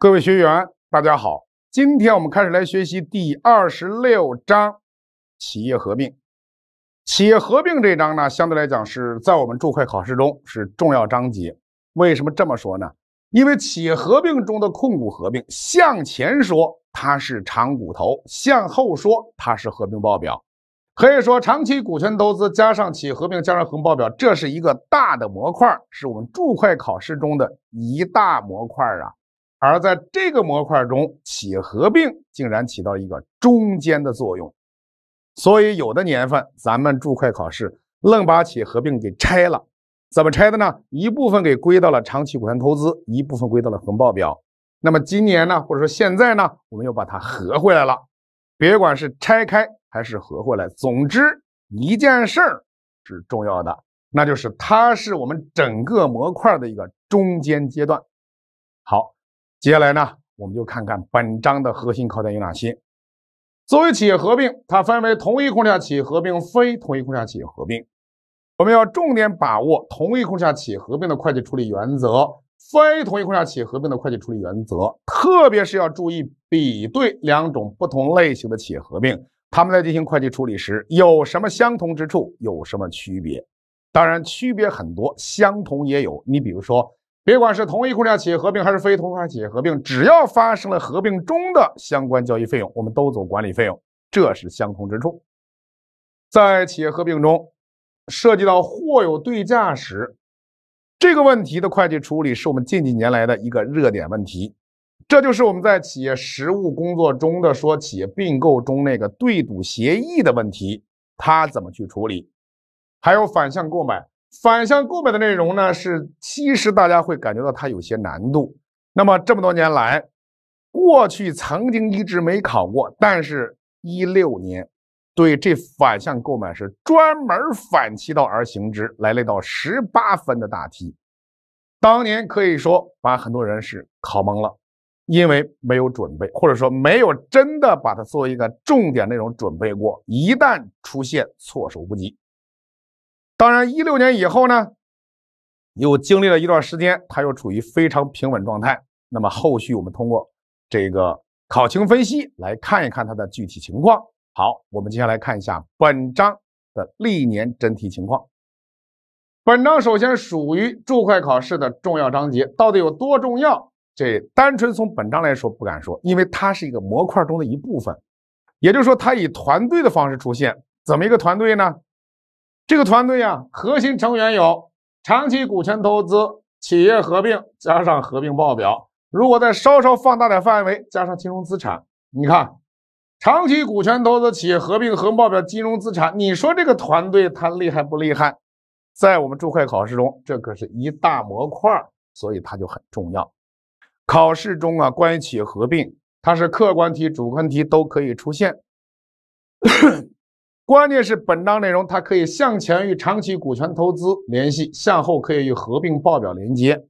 各位学员，大家好！今天我们开始来学习第二十六章企业合并。企业合并这章呢，相对来讲是在我们注会考试中是重要章节。为什么这么说呢？因为企业合并中的控股合并，向前说它是长骨头，向后说它是合并报表。可以说，长期股权投资加上企业合并加上合并报表，这是一个大的模块，是我们注会考试中的一大模块啊。而在这个模块中，企业合并竟然起到一个中间的作用，所以有的年份咱们注会考试愣把企业合并给拆了，怎么拆的呢？一部分给归到了长期股权投资，一部分归到了横报表。那么今年呢，或者说现在呢，我们又把它合回来了。别管是拆开还是合回来，总之一件事儿是重要的，那就是它是我们整个模块的一个中间阶段。好。接下来呢，我们就看看本章的核心考点有哪些。作为企业合并，它分为同一控制下企业合并、非同一控制下企业合并。我们要重点把握同一控制下企业合并的会计处理原则、非同一控制下企业合并的会计处理原则，特别是要注意比对两种不同类型的企业合并，他们在进行会计处理时有什么相同之处，有什么区别。当然，区别很多，相同也有。你比如说。别管是同一控量企业合并还是非同一企业合并，只要发生了合并中的相关交易费用，我们都走管理费用，这是相同之处。在企业合并中，涉及到货有对价时，这个问题的会计处理是我们近几年来的一个热点问题。这就是我们在企业实务工作中的说，企业并购中那个对赌协议的问题，它怎么去处理？还有反向购买。反向购买的内容呢，是其实大家会感觉到它有些难度。那么这么多年来，过去曾经一直没考过，但是16年，对这反向购买是专门反其道而行之，来了一道18分的大题。当年可以说把很多人是考懵了，因为没有准备，或者说没有真的把它作为一个重点内容准备过，一旦出现措手不及。当然，一六年以后呢，又经历了一段时间，它又处于非常平稳状态。那么，后续我们通过这个考情分析来看一看它的具体情况。好，我们接下来看一下本章的历年真题情况。本章首先属于注会考试的重要章节，到底有多重要？这单纯从本章来说不敢说，因为它是一个模块中的一部分，也就是说，它以团队的方式出现。怎么一个团队呢？这个团队啊，核心成员有长期股权投资、企业合并，加上合并报表。如果再稍稍放大点范围，加上金融资产，你看，长期股权投资、企业合并合并报表、金融资产，你说这个团队它厉害不厉害？在我们注会考试中，这可是一大模块，所以它就很重要。考试中啊，关于企业合并，它是客观题、主观题都可以出现。关键是本章内容，它可以向前与长期股权投资联系，向后可以与合并报表连接。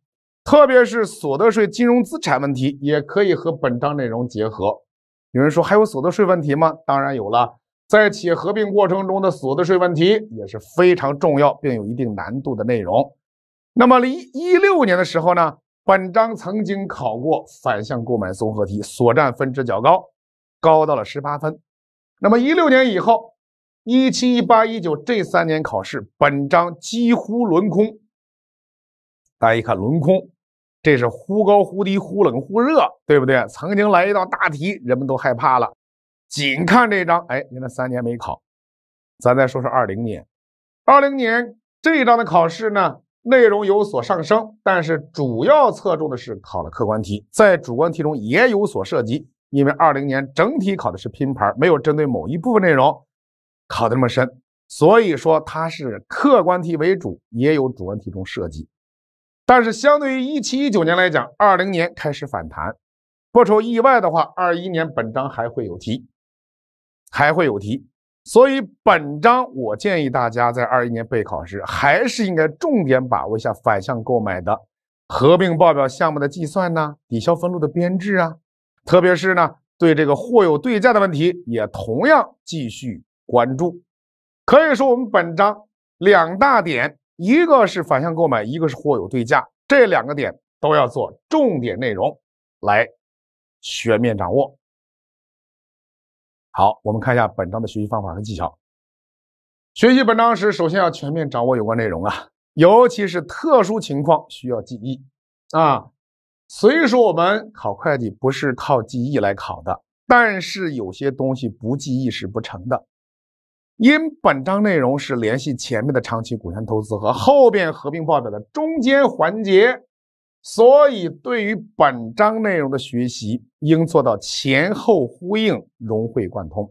特别是所得税金融资产问题，也可以和本章内容结合。有人说还有所得税问题吗？当然有了，在企业合并过程中的所得税问题也是非常重要并有一定难度的内容。那么离一六年的时候呢，本章曾经考过反向购买综合题，所占分值较高，高到了十八分。那么一六年以后。一七一八一九这三年考试，本章几乎轮空。大家一看轮空，这是忽高忽低、忽冷忽热，对不对？曾经来一道大题，人们都害怕了。仅看这一章，哎，这三年没考。咱再说说二零年，二零年这一章的考试呢，内容有所上升，但是主要侧重的是考了客观题，在主观题中也有所涉及。因为二零年整体考的是拼盘，没有针对某一部分内容。考的那么深，所以说它是客观题为主，也有主观题中涉及。但是相对于一七一九年来讲，二零年开始反弹。不出意外的话，二一年本章还会有题，还会有题。所以本章我建议大家在二一年备考时，还是应该重点把握一下反向购买的合并报表项目的计算呢，抵消分录的编制啊，特别是呢对这个货有对价的问题，也同样继续。关注，可以说我们本章两大点，一个是反向购买，一个是货有对价，这两个点都要做重点内容来全面掌握。好，我们看一下本章的学习方法和技巧。学习本章时，首先要全面掌握有关内容啊，尤其是特殊情况需要记忆啊。虽说我们考会计不是靠记忆来考的，但是有些东西不记忆是不成的。因本章内容是联系前面的长期股权投资和后边合并报表的中间环节，所以对于本章内容的学习，应做到前后呼应，融会贯通。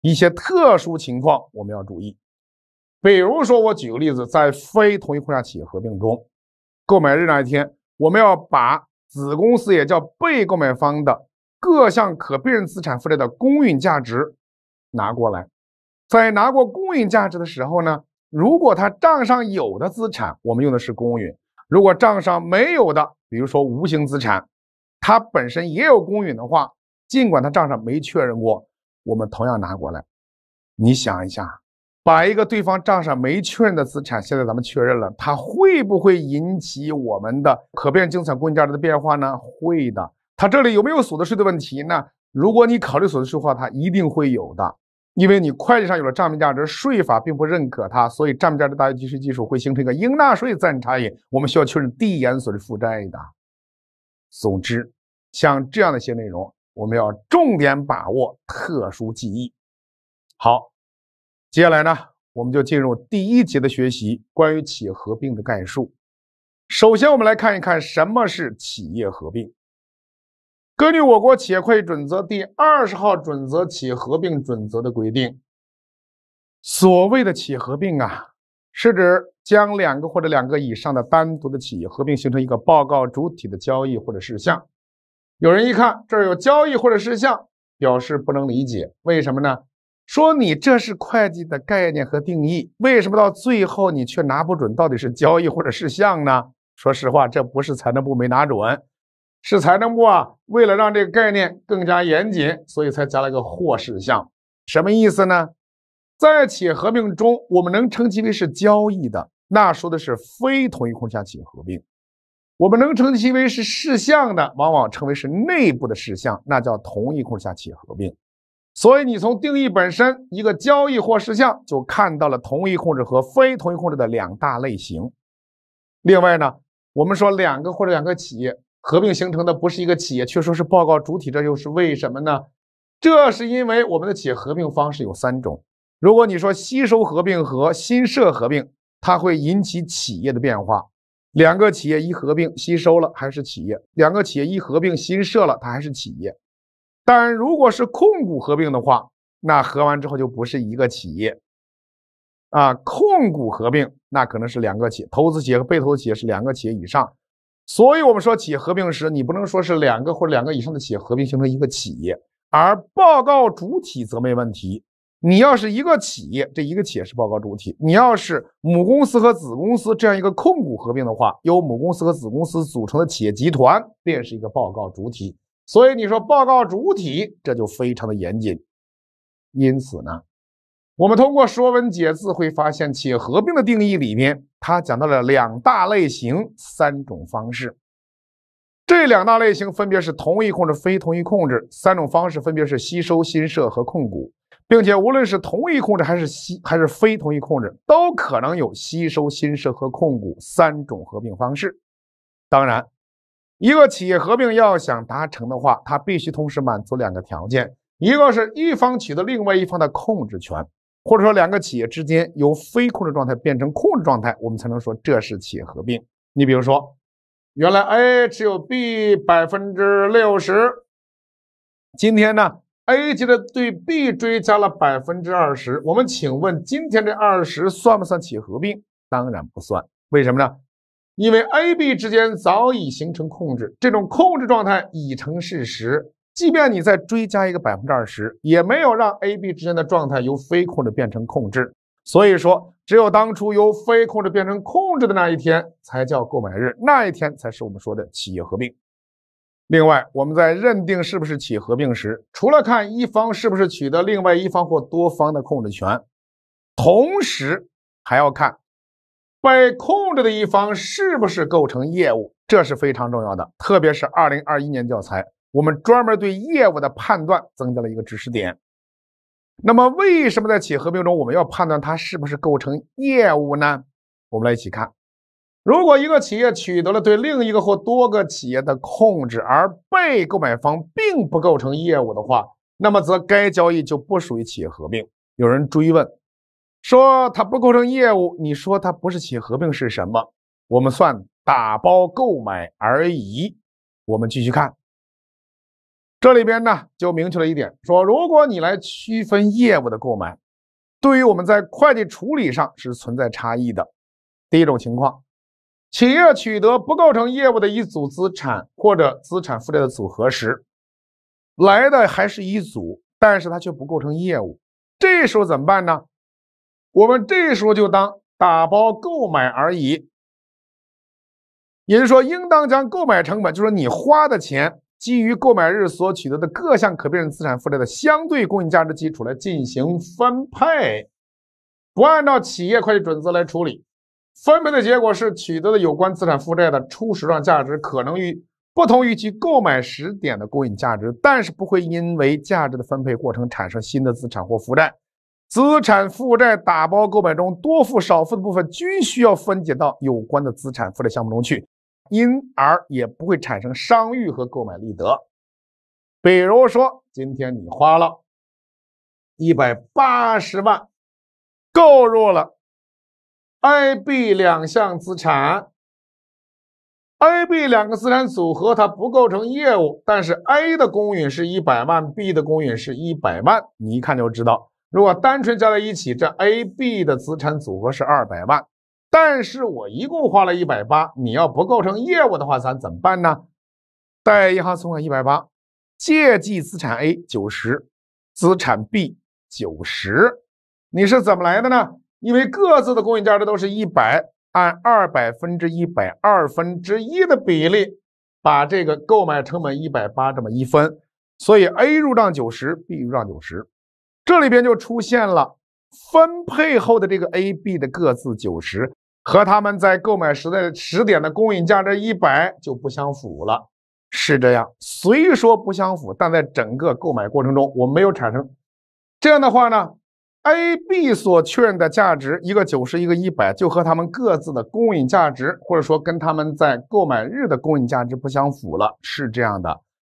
一些特殊情况我们要注意，比如说，我举个例子，在非同一控家企业合并中，购买日那一天，我们要把子公司也叫被购买方的各项可辨认资产、负债的公允价值拿过来。在拿过公允价值的时候呢，如果他账上有的资产，我们用的是公允；如果账上没有的，比如说无形资产，它本身也有公允的话，尽管他账上没确认过，我们同样拿过来。你想一下，把一个对方账上没确认的资产，现在咱们确认了，它会不会引起我们的可变净资产公允价值的变化呢？会的。它这里有没有所得税的问题呢？如果你考虑所得税的话，它一定会有的。因为你会计上有了账面价值，税法并不认可它，所以账面价值大于计税基础会形成一个应纳税暂时差异，我们需要确认递延所得税负债的。总之，像这样的一些内容，我们要重点把握特殊记忆。好，接下来呢，我们就进入第一节的学习，关于企业合并的概述。首先，我们来看一看什么是企业合并。根据我国企业会计准则第二十号准则《企业合并准则》的规定，所谓的企业合并啊，是指将两个或者两个以上的单独的企业合并形成一个报告主体的交易或者事项。有人一看这儿有交易或者事项，表示不能理解，为什么呢？说你这是会计的概念和定义，为什么到最后你却拿不准到底是交易或者事项呢？说实话，这不是财政部没拿准。是财政部啊，为了让这个概念更加严谨，所以才加了个“或”事项，什么意思呢？在企业合并中，我们能称其为是交易的，那说的是非同一控制下企业合并；我们能称其为是事项的，往往称为是内部的事项，那叫同一控制下企业合并。所以，你从定义本身一个交易或事项，就看到了同一控制和非同一控制的两大类型。另外呢，我们说两个或者两个企业。合并形成的不是一个企业，却说是报告主体，这又是为什么呢？这是因为我们的企业合并方式有三种。如果你说吸收合并和新设合并，它会引起企业的变化。两个企业一合并吸收了还是企业，两个企业一合并新设了它还是企业。但如果是控股合并的话，那合完之后就不是一个企业啊。控股合并那可能是两个企业，投资企业和被投资企业是两个企业以上。所以，我们说企业合并时，你不能说是两个或两个以上的企业合并形成一个企业，而报告主体则没问题。你要是一个企业，这一个企业是报告主体；你要是母公司和子公司这样一个控股合并的话，由母公司和子公司组成的企业集团便是一个报告主体。所以，你说报告主体这就非常的严谨。因此呢，我们通过说文解字会发现，企业合并的定义里面。他讲到了两大类型、三种方式。这两大类型分别是同一控制、非同一控制；三种方式分别是吸收、新设和控股。并且，无论是同一控制还是吸还是非同一控制，都可能有吸收、新设和控股三种合并方式。当然，一个企业合并要想达成的话，它必须同时满足两个条件：一个是，一方取得另外一方的控制权。或者说，两个企业之间由非控制状态变成控制状态，我们才能说这是企业合并。你比如说，原来 A 持有 B 百分之六十，今天呢，A 级的对 B 追加了百分之二十。我们请问，今天这二十算不算企业合并？当然不算。为什么呢？因为 A、B 之间早已形成控制，这种控制状态已成事实。即便你再追加一个百分之二十，也没有让 A、B 之间的状态由非控制变成控制。所以说，只有当初由非控制变成控制的那一天，才叫购买日，那一天才是我们说的企业合并。另外，我们在认定是不是企合并时，除了看一方是不是取得另外一方或多方的控制权，同时还要看被控制的一方是不是构成业务，这是非常重要的。特别是二零二一年教材。我们专门对业务的判断增加了一个知识点。那么，为什么在企业合并中我们要判断它是不是构成业务呢？我们来一起看：如果一个企业取得了对另一个或多个企业的控制，而被购买方并不构成业务的话，那么则该交易就不属于企业合并。有人追问说：“它不构成业务，你说它不是企业合并是什么？”我们算打包购买而已。我们继续看。这里边呢就明确了一点，说如果你来区分业务的购买，对于我们在会计处理上是存在差异的。第一种情况，企业取得不构成业务的一组资产或者资产负债的组合时，来的还是一组，但是它却不构成业务，这时候怎么办呢？我们这时候就当打包购买而已，也就是说，应当将购买成本，就是你花的钱。基于购买日所取得的各项可辨认资产、负债的相对公允价值基础来进行分配，不按照企业会计准则来处理。分配的结果是取得的有关资产负债的初始账价值可能与不同于其购买时点的公允价值，但是不会因为价值的分配过程产生新的资产或负债。资产负债打包购买中多付、少付的部分均需要分解到有关的资产负债项目中去。因而也不会产生商誉和购买利得。比如说，今天你花了一百八十万购入了 A、B 两项资产。A、B 两个资产组合它不构成业务，但是 A 的公允是一百万，B 的公允是一百万，你一看就知道，如果单纯加在一起，这 A、B 的资产组合是二百万。但是我一共花了一百八，你要不构成业务的话，咱怎么办呢？贷银行存款一百八，借记资产 A 九十，资产 B 九十，你是怎么来的呢？因为各自的公允价值都是一百，按二百分之一百二分之一的比例，把这个购买成本一百八这么一分，所以 A 入账九十，B 入账九十，这里边就出现了分配后的这个 A、B 的各自九十。和他们在购买时的时点的公允价值一百就不相符了，是这样。虽说不相符，但在整个购买过程中我没有产生。这样的话呢，A、B 所确认的价值一个九十，一个一百，就和他们各自的公允价值，或者说跟他们在购买日的公允价值不相符了，是这样的。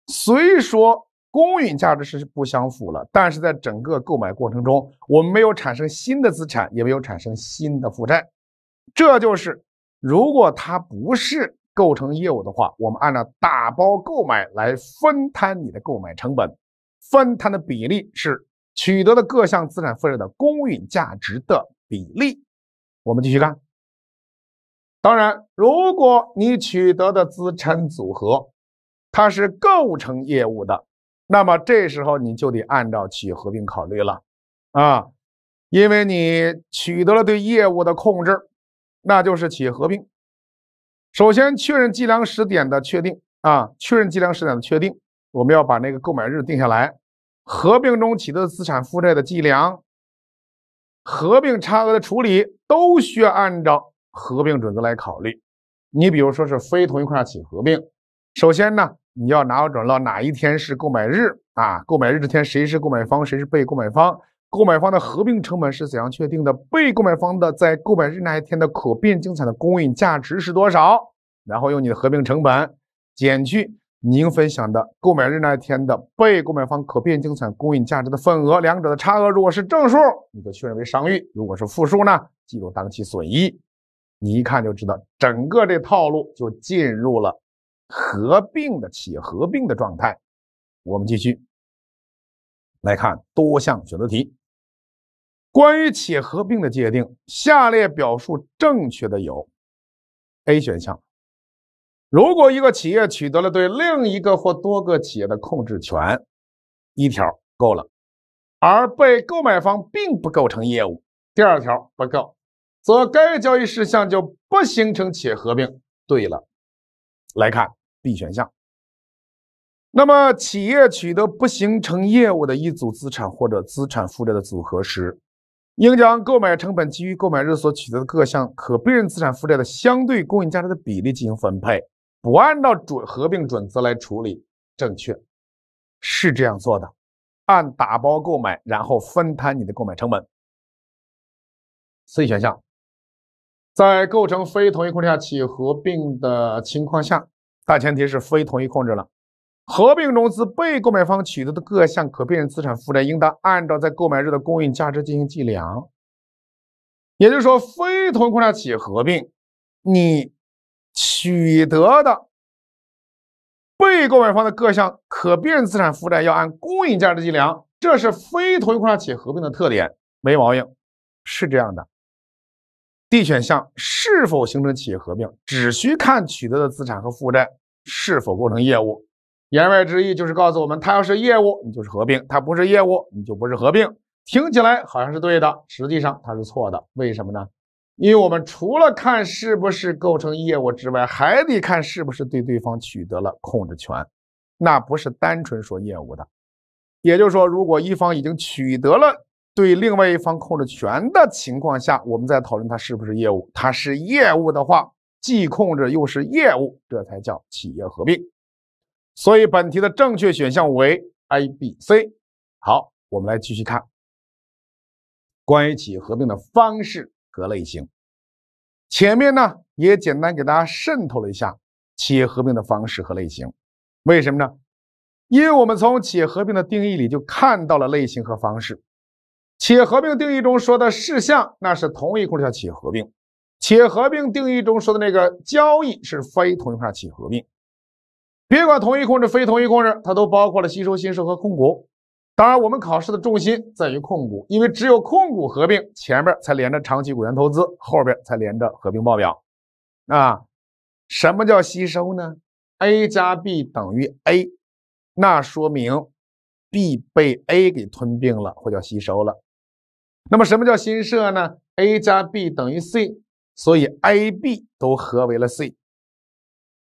虽说公允价值是不相符了，但是在整个购买过程中我们没有产生新的资产，也没有产生新的负债。这就是，如果它不是构成业务的话，我们按照打包购买来分摊你的购买成本，分摊的比例是取得的各项资产负债的公允价值的比例。我们继续看，当然，如果你取得的资产组合它是构成业务的，那么这时候你就得按照企业合并考虑了啊，因为你取得了对业务的控制。那就是企业合并，首先确认计量时点的确定啊，确认计量时点的确定，我们要把那个购买日定下来。合并中取得的资产负债的计量，合并差额的处理都需要按照合并准则来考虑。你比如说是非同一块企业合并，首先呢，你要拿准了哪一天是购买日啊，购买日之天谁是购买方，谁是被购买方。购买方的合并成本是怎样确定的？被购买方的在购买日那一天的可变生产的公允价值是多少？然后用你的合并成本减去您分享的购买日那一天的被购买方可变生产公允价值的份额，两者的差额如果是正数，你就确认为商誉；如果是负数呢，计入当期损益。你一看就知道，整个这套路就进入了合并的企业合并的状态。我们继续来看多项选择题。关于企业合并的界定，下列表述正确的有：A 选项，如果一个企业取得了对另一个或多个企业的控制权，一条够了；而被购买方并不构成业务，第二条不够，则该交易事项就不形成企业合并。对了，来看 B 选项，那么企业取得不形成业务的一组资产或者资产负债的组合时。应将购买成本基于购买日所取得的各项可辨认资产负债的相对公允价值的比例进行分配，不按照准合并准则来处理，正确，是这样做的，按打包购买，然后分摊你的购买成本。C 选项，在构成非同一控制下企业合并的情况下，大前提是非同一控制了。合并融资被购买方取得的各项可辨认资产负债，应当按照在购买日的公允价值进行计量。也就是说，非同一控制企业合并，你取得的被购买方的各项可辨认资产负债要按公允价值计量，这是非同一控制企业合并的特点，没毛病，是这样的。D 选项是否形成企业合并，只需看取得的资产和负债是否构成业务。言外之意就是告诉我们，它要是业务，你就是合并；它不是业务，你就不是合并。听起来好像是对的，实际上它是错的。为什么呢？因为我们除了看是不是构成业务之外，还得看是不是对对方取得了控制权。那不是单纯说业务的。也就是说，如果一方已经取得了对另外一方控制权的情况下，我们再讨论它是不是业务。它是业务的话，既控制又是业务，这才叫企业合并。所以本题的正确选项为 A、B、C。好，我们来继续看关于企业合并的方式和类型。前面呢也简单给大家渗透了一下企业合并的方式和类型。为什么呢？因为我们从企业合并的定义里就看到了类型和方式。企业合并定义中说的事项，那是同一控制企业合并；企业合并定义中说的那个交易是非同一块企业合并。别管同一控制、非同一控制，它都包括了吸收、新设和控股。当然，我们考试的重心在于控股，因为只有控股合并，前面才连着长期股权投资，后边才连着合并报表。啊，什么叫吸收呢？A 加 B 等于 A，那说明 B 被 A 给吞并了，或叫吸收了。那么什么叫新设呢？A 加 B 等于 C，所以 A、B 都合为了 C。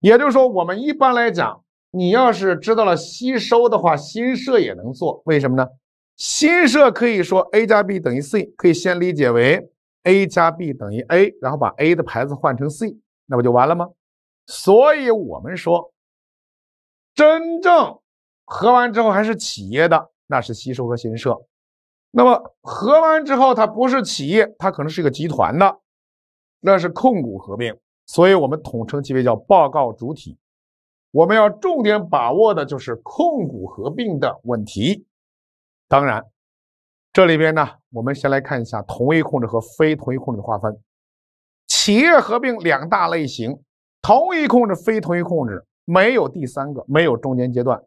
也就是说，我们一般来讲，你要是知道了吸收的话，新设也能做。为什么呢？新设可以说 A 加 B 等于 C，可以先理解为 A 加 B 等于 A，然后把 A 的牌子换成 C，那不就完了吗？所以，我们说，真正合完之后还是企业的，那是吸收和新设；那么合完之后，它不是企业，它可能是一个集团的，那是控股合并。所以，我们统称其为叫报告主体。我们要重点把握的就是控股合并的问题。当然，这里边呢，我们先来看一下同一控制和非同一控制的划分。企业合并两大类型：同一控制、非同一控制，没有第三个，没有中间阶段。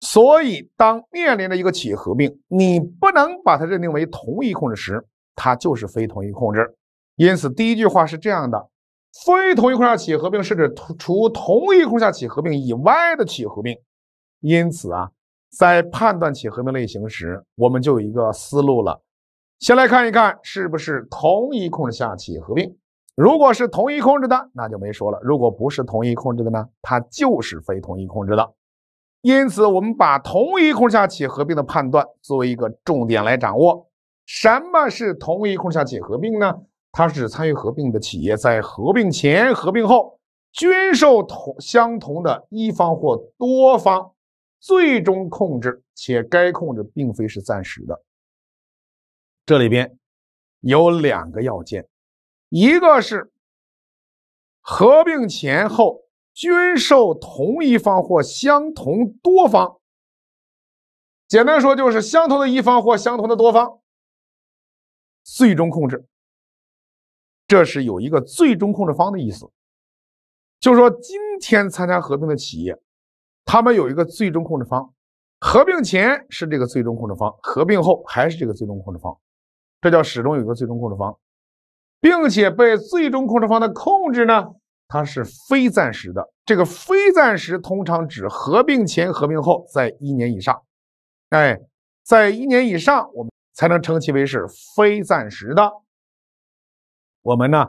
所以，当面临着一个企业合并，你不能把它认定为同一控制时，它就是非同一控制。因此，第一句话是这样的。非同一控制下企业合并是指除同一控制下企业合并以外的企业合并。因此啊，在判断企业合并类型时，我们就有一个思路了。先来看一看是不是同一控制下企业合并。如果是同一控制的，那就没说了。如果不是同一控制的呢，它就是非同一控制的。因此，我们把同一控制下企业合并的判断作为一个重点来掌握。什么是同一控制下企业合并呢？它是指参与合并的企业在合并前、合并后均受同相同的一方或多方最终控制，且该控制并非是暂时的。这里边有两个要件，一个是合并前后均受同一方或相同多方，简单说就是相同的一方或相同的多方最终控制。这是有一个最终控制方的意思，就是说，今天参加合并的企业，他们有一个最终控制方，合并前是这个最终控制方，合并后还是这个最终控制方，这叫始终有一个最终控制方，并且被最终控制方的控制呢，它是非暂时的。这个非暂时通常指合并前、合并后在一年以上，哎，在一年以上我们才能称其为是非暂时的。我们呢，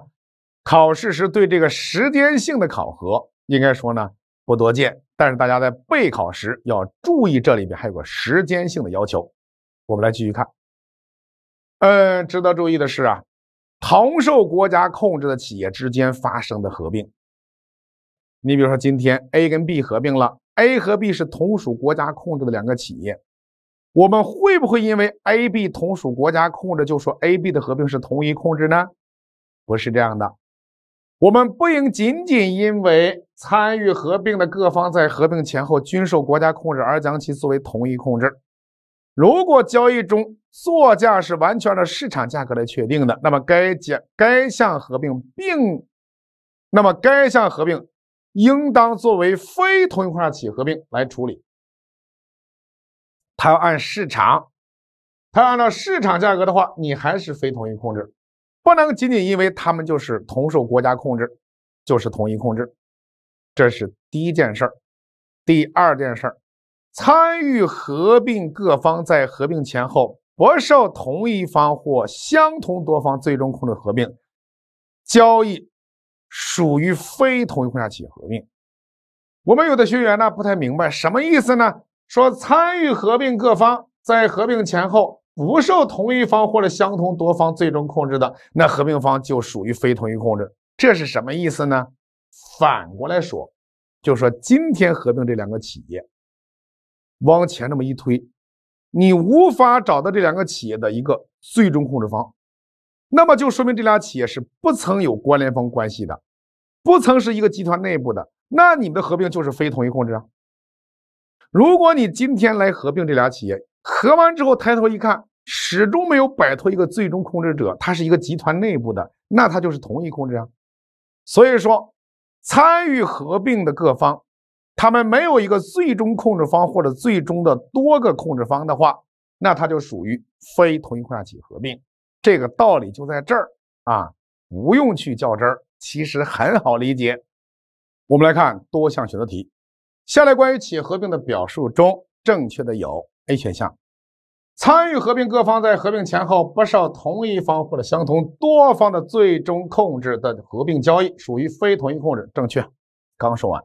考试时对这个时间性的考核，应该说呢不多见。但是大家在备考时要注意，这里面还有个时间性的要求。我们来继续看。嗯，值得注意的是啊，同受国家控制的企业之间发生的合并，你比如说今天 A 跟 B 合并了，A 和 B 是同属国家控制的两个企业，我们会不会因为 A、B 同属国家控制，就说 A、B 的合并是同一控制呢？不是这样的，我们不应仅仅因为参与合并的各方在合并前后均受国家控制而将其作为同一控制。如果交易中作价是完全的市场价格来确定的，那么该该项合并，并那么该项合并应当作为非同一块企业合并来处理。它要按市场，它按照市场价格的话，你还是非同一控制。不能仅仅因为他们就是同受国家控制，就是同一控制，这是第一件事儿。第二件事儿，参与合并各方在合并前后不受同一方或相同多方最终控制合并交易，属于非同一控制下企业合并。我们有的学员呢不太明白什么意思呢？说参与合并各方在合并前后。不受同一方或者相同多方最终控制的，那合并方就属于非同一控制。这是什么意思呢？反过来说，就说今天合并这两个企业，往前这么一推，你无法找到这两个企业的一个最终控制方，那么就说明这俩企业是不曾有关联方关系的，不曾是一个集团内部的，那你们的合并就是非同一控制啊。如果你今天来合并这俩企业，合完之后抬头一看，始终没有摆脱一个最终控制者，它是一个集团内部的，那它就是同一控制啊。所以说，参与合并的各方，他们没有一个最终控制方或者最终的多个控制方的话，那它就属于非同一控制企业合并。这个道理就在这儿啊，不用去较真儿，其实很好理解。我们来看多项选择题，下列关于企业合并的表述中正确的有。A 选项，参与合并各方在合并前后不受同一方或者相同多方的最终控制的合并交易属于非同一控制，正确。刚说完，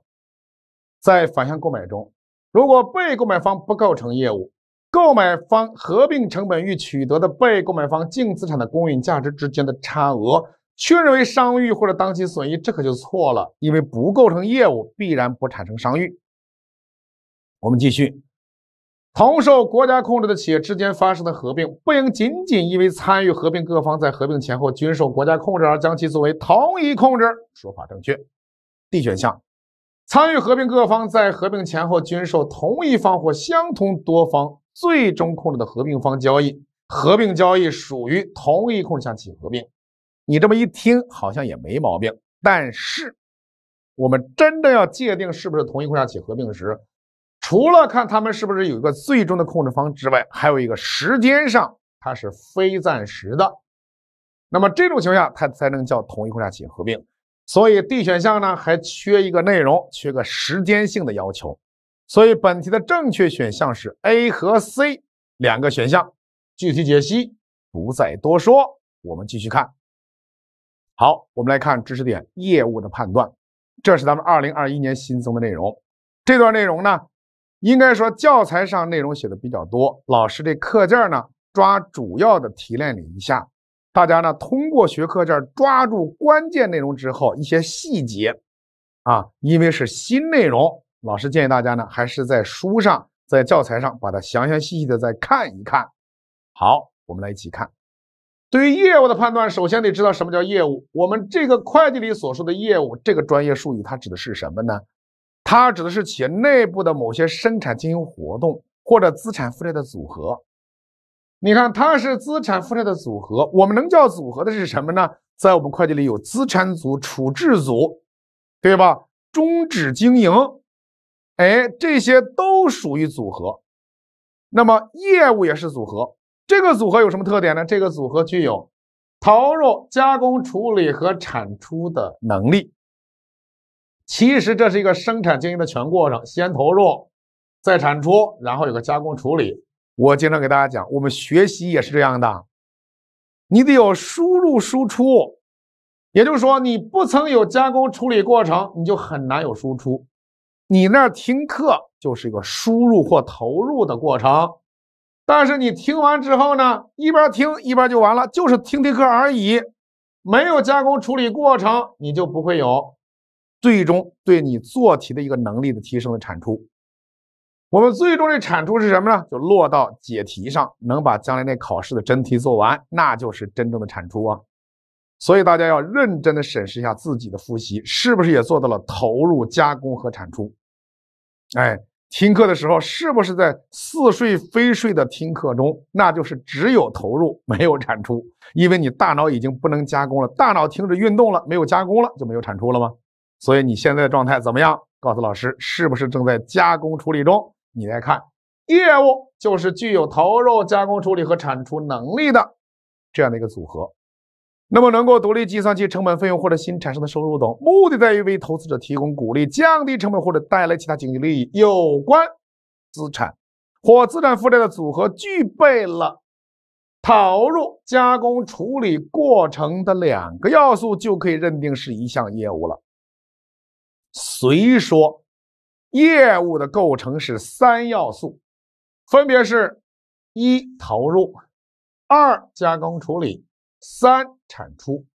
在反向购买中，如果被购买方不构成业务，购买方合并成本与取得的被购买方净资产的公允价值之间的差额确认为商誉或者当期损益，这可就错了，因为不构成业务必然不产生商誉。我们继续。同受国家控制的企业之间发生的合并，不应仅仅因为参与合并各方在合并前后均受国家控制而将其作为同一控制。说法正确。D 选项，参与合并各方在合并前后均受同一方或相同多方最终控制的合并方交易，合并交易属于同一控制下企业合并。你这么一听好像也没毛病，但是我们真正要界定是不是同一控制下企业合并时。除了看他们是不是有一个最终的控制方之外，还有一个时间上它是非暂时的，那么这种情况下，它才能叫同一控架企业合并。所以 D 选项呢还缺一个内容，缺个时间性的要求。所以本题的正确选项是 A 和 C 两个选项。具体解析不再多说，我们继续看。好，我们来看知识点业务的判断，这是咱们二零二一年新增的内容。这段内容呢。应该说，教材上内容写的比较多，老师这课件呢抓主要的提炼了一下。大家呢通过学课件抓住关键内容之后，一些细节啊，因为是新内容，老师建议大家呢还是在书上、在教材上把它详详细细的再看一看。好，我们来一起看。对于业务的判断，首先得知道什么叫业务。我们这个会计里所说的业务，这个专业术语它指的是什么呢？它指的是企业内部的某些生产经营活动或者资产负债的组合。你看，它是资产负债的组合。我们能叫组合的是什么呢？在我们会计里有资产组、处置组，对吧？终止经营，哎，这些都属于组合。那么业务也是组合。这个组合有什么特点呢？这个组合具有投入、加工、处理和产出的能力。其实这是一个生产经营的全过程，先投入，再产出，然后有个加工处理。我经常给大家讲，我们学习也是这样的，你得有输入输出，也就是说，你不曾有加工处理过程，你就很难有输出。你那儿听课就是一个输入或投入的过程，但是你听完之后呢，一边听一边就完了，就是听听课而已，没有加工处理过程，你就不会有。最终对你做题的一个能力的提升的产出，我们最终的产出是什么呢？就落到解题上，能把将来那考试的真题做完，那就是真正的产出啊。所以大家要认真的审视一下自己的复习，是不是也做到了投入、加工和产出？哎，听课的时候是不是在似睡非睡的听课中？那就是只有投入，没有产出，因为你大脑已经不能加工了，大脑停止运动了，没有加工了就没有产出了吗？所以你现在的状态怎么样？告诉老师，是不是正在加工处理中？你来看，业务就是具有投入、加工处理和产出能力的这样的一个组合。那么能够独立计算其成本费用或者新产生的收入等，目的在于为投资者提供鼓励、降低成本或者带来其他经济利益。有关资产或资产负债的组合具备了投入、加工处理过程的两个要素，就可以认定是一项业务了。虽说业务的构成是三要素，分别是：一投入，二加工处理，三产出。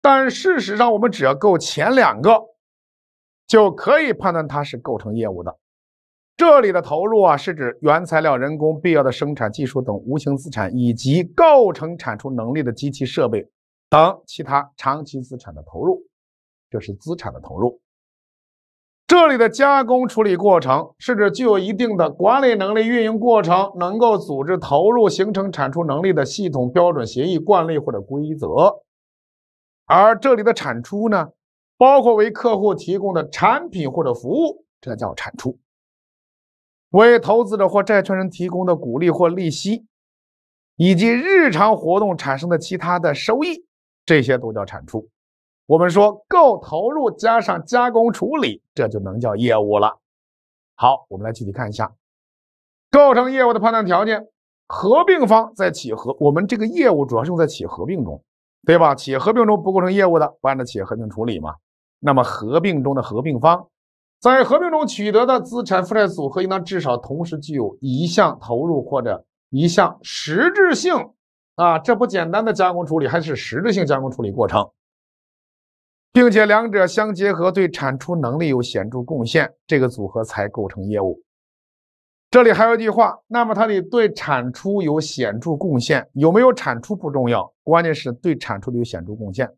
但事实上，我们只要够前两个，就可以判断它是构成业务的。这里的投入啊，是指原材料、人工、必要的生产技术等无形资产，以及构成产出能力的机器设备等其他长期资产的投入，这是资产的投入。这里的加工处理过程是指具有一定的管理能力、运营过程能够组织投入形成产出能力的系统标准协议惯例或者规则。而这里的产出呢，包括为客户提供的产品或者服务，这叫产出；为投资者或债权人提供的鼓励或利息，以及日常活动产生的其他的收益，这些都叫产出。我们说，够投入加上加工处理，这就能叫业务了。好，我们来具体看一下构成业务的判断条件。合并方在企合，我们这个业务主要是用在企业合并中，对吧？企业合并中不构成业务的，不按照企业合并处理嘛。那么，合并中的合并方在合并中取得的资产负债组合，应当至少同时具有一项投入或者一项实质性啊，这不简单的加工处理，还是实质性加工处理过程。并且两者相结合，对产出能力有显著贡献，这个组合才构成业务。这里还有一句话，那么它得对产出有显著贡献，有没有产出不重要，关键是对产出有显著贡献。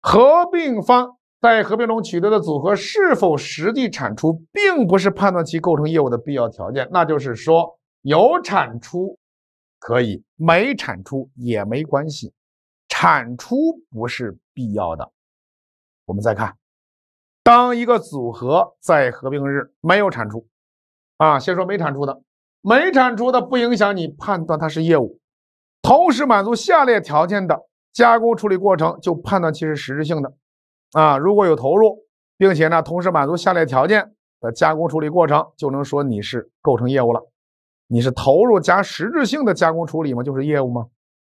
合并方在合并中取得的组合是否实际产出，并不是判断其构成业务的必要条件。那就是说，有产出可以，没产出也没关系，产出不是必要的。我们再看，当一个组合在合并日没有产出，啊，先说没产出的，没产出的不影响你判断它是业务。同时满足下列条件的加工处理过程，就判断其实实质性的，啊，如果有投入，并且呢，同时满足下列条件的加工处理过程，就能说你是构成业务了。你是投入加实质性的加工处理吗？就是业务吗？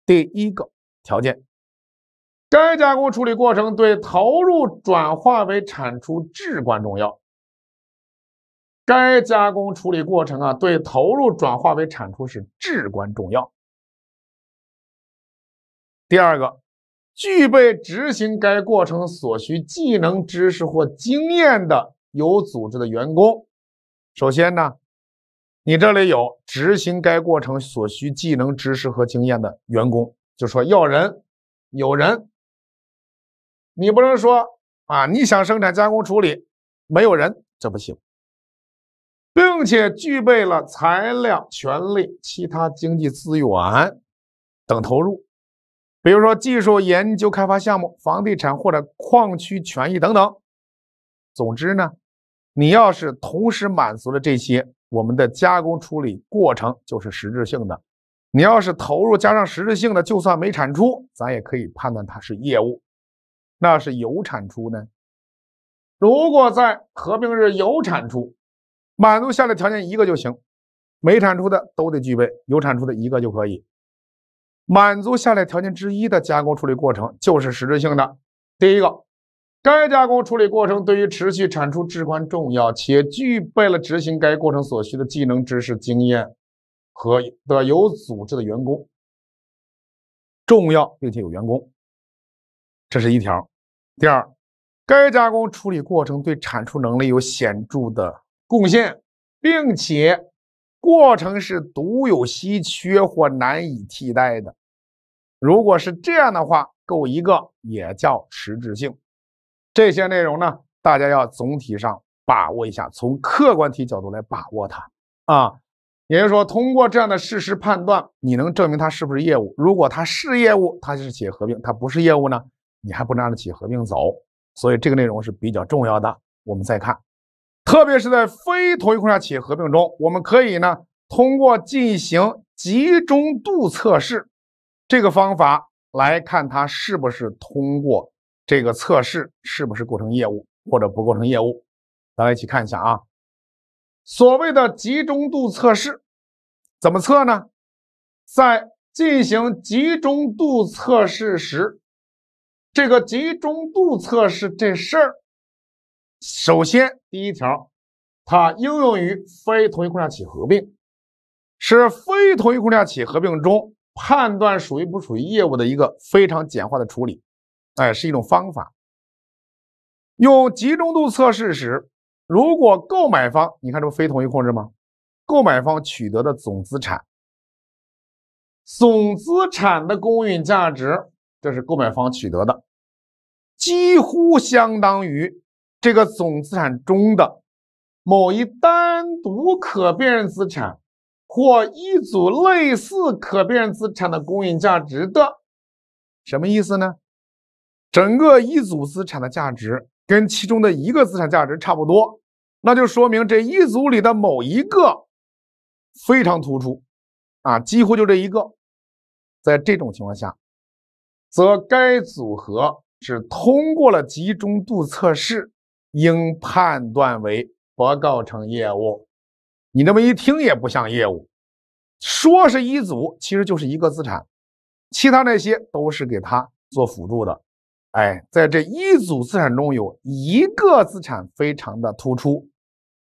第一个条件。该加工处理过程对投入转化为产出至关重要。该加工处理过程啊，对投入转化为产出是至关重要。第二个，具备执行该过程所需技能、知识或经验的有组织的员工。首先呢，你这里有执行该过程所需技能、知识和经验的员工，就说要人，有人。你不能说啊，你想生产加工处理，没有人，这不行，并且具备了材料、权利、其他经济资源等投入，比如说技术研究开发项目、房地产或者矿区权益等等。总之呢，你要是同时满足了这些，我们的加工处理过程就是实质性的。你要是投入加上实质性的，就算没产出，咱也可以判断它是业务。那是有产出呢。如果在合并日有产出，满足下列条件一个就行，没产出的都得具备，有产出的一个就可以。满足下列条件之一的加工处理过程就是实质性的。第一个，该加工处理过程对于持续产出至关重要，且具备了执行该过程所需的技能、知识、经验和对吧？有组织的员工，重要并且有员工，这是一条。第二，该加工处理过程对产出能力有显著的贡献，并且过程是独有、稀缺或难以替代的。如果是这样的话，够一个也叫实质性。这些内容呢，大家要总体上把握一下，从客观题角度来把握它啊。也就是说，通过这样的事实判断，你能证明它是不是业务。如果它是业务，它就是企业合并；它不是业务呢？你还不让企起合并走，所以这个内容是比较重要的。我们再看，特别是在非同一控制企业合并中，我们可以呢通过进行集中度测试这个方法来看它是不是通过这个测试，是不是构成业务或者不构成业务。大家一起看一下啊，所谓的集中度测试怎么测呢？在进行集中度测试时。这个集中度测试这事儿，首先第一条，它应用于非同一控制下企业合并，是非同一控制下企业合并中判断属于不属于业务的一个非常简化的处理，哎，是一种方法。用集中度测试时，如果购买方，你看这不非同一控制吗？购买方取得的总资产，总资产的公允价值。这是购买方取得的，几乎相当于这个总资产中的某一单独可辨认资产或一组类似可辨认资产的公允价值的，什么意思呢？整个一组资产的价值跟其中的一个资产价值差不多，那就说明这一组里的某一个非常突出，啊，几乎就这一个，在这种情况下。则该组合是通过了集中度测试，应判断为不构成业务。你那么一听也不像业务，说是一组，其实就是一个资产，其他那些都是给他做辅助的。哎，在这一组资产中有一个资产非常的突出，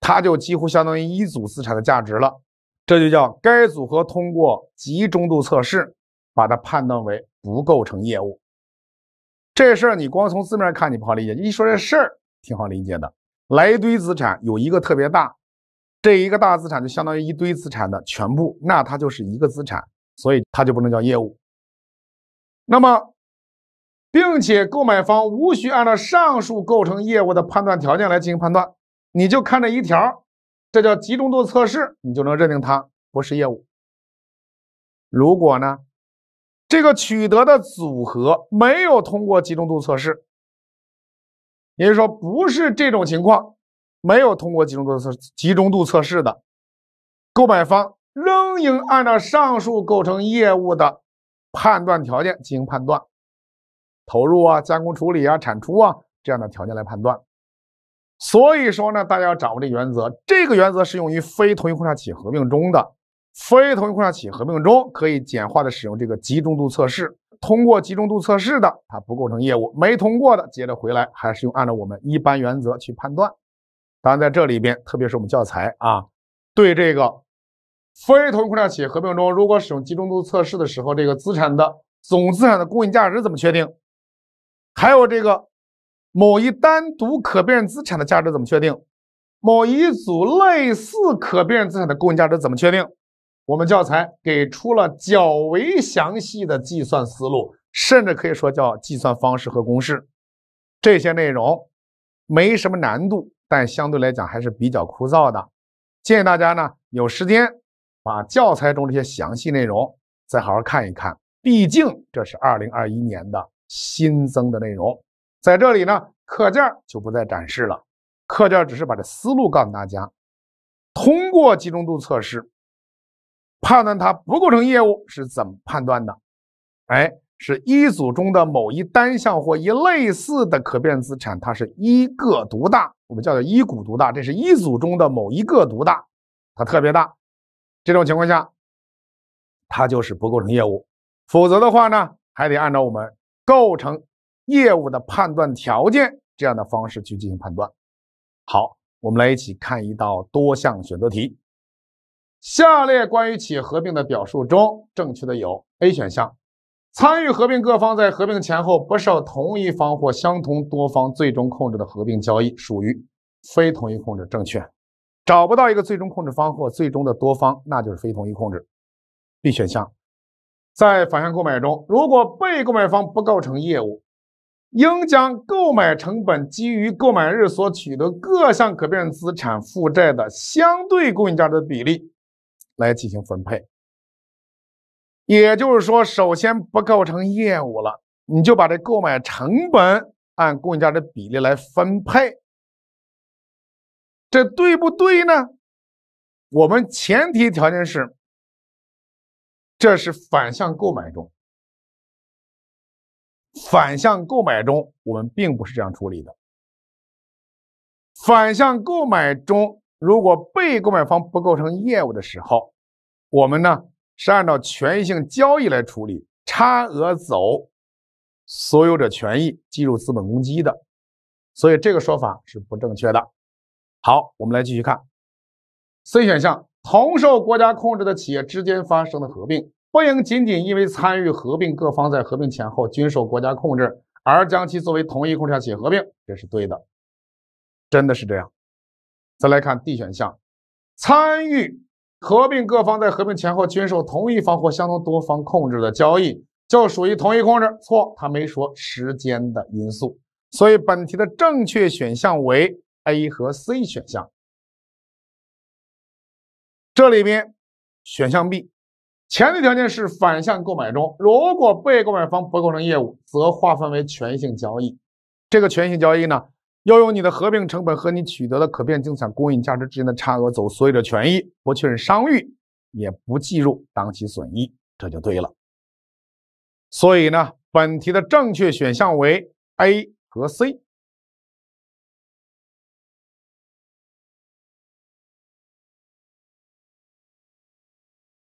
它就几乎相当于一组资产的价值了。这就叫该组合通过集中度测试，把它判断为。不构成业务，这事儿你光从字面看你不好理解，你一说这事儿挺好理解的。来一堆资产，有一个特别大，这一个大资产就相当于一堆资产的全部，那它就是一个资产，所以它就不能叫业务。那么，并且购买方无需按照上述构成业务的判断条件来进行判断，你就看这一条，这叫集中度测试，你就能认定它不是业务。如果呢？这个取得的组合没有通过集中度测试，也就是说不是这种情况，没有通过集中度测集中度测试的，购买方仍应按照上述构成业务的判断条件进行判断，投入啊、加工处理啊、产出啊这样的条件来判断。所以说呢，大家要掌握这原则，这个原则适用于非同一控制企业合并中的。非同一控制企业合并中，可以简化的使用这个集中度测试。通过集中度测试的，它不构成业务；没通过的，接着回来还是用按照我们一般原则去判断。当然，在这里边，特别是我们教材啊，对这个非同一控制企业合并中，如果使用集中度测试的时候，这个资产的总资产的公允价值怎么确定？还有这个某一单独可变资产的价值怎么确定？某一组类似可变资产的公允价值怎么确定？我们教材给出了较为详细的计算思路，甚至可以说叫计算方式和公式。这些内容没什么难度，但相对来讲还是比较枯燥的。建议大家呢有时间把教材中这些详细内容再好好看一看，毕竟这是2021年的新增的内容。在这里呢，课件就不再展示了，课件只是把这思路告诉大家。通过集中度测试。判断它不构成业务是怎么判断的？哎，是一组中的某一单项或一类似的可变资产，它是一个独大，我们叫做一股独大，这是一组中的某一个独大，它特别大。这种情况下，它就是不构成业务。否则的话呢，还得按照我们构成业务的判断条件这样的方式去进行判断。好，我们来一起看一道多项选择题。下列关于企业合并的表述中，正确的有：A 选项，参与合并各方在合并前后不受同一方或相同多方最终控制的合并交易属于非同一控制，正确。找不到一个最终控制方或最终的多方，那就是非同一控制。B 选项，在反向购买中，如果被购买方不构成业务，应将购买成本基于购买日所取得各项可变资产负债的相对公允价值的比例。来进行分配，也就是说，首先不构成业务了，你就把这购买成本按公应价的比例来分配，这对不对呢？我们前提条件是，这是反向购买中，反向购买中我们并不是这样处理的，反向购买中。如果被购买方不构成业务的时候，我们呢是按照权益性交易来处理，差额走所有者权益，计入资本公积的。所以这个说法是不正确的。好，我们来继续看 C 选项，同受国家控制的企业之间发生的合并，不应仅仅因为参与合并各方在合并前后均受国家控制而将其作为同一控制下企业合并，这是对的，真的是这样。再来看 D 选项，参与合并各方在合并前后均受同一方或相同多方控制的交易，就属于同一控制。错，他没说时间的因素。所以本题的正确选项为 A 和 C 选项。这里边选项 B 前提条件是反向购买中，如果被购买方不构成业务，则划分为益性交易。这个益性交易呢？要用你的合并成本和你取得的可变净资产公允价值之间的差额走所有的权益，不确认商誉，也不计入当期损益，这就对了。所以呢，本题的正确选项为 A 和 C。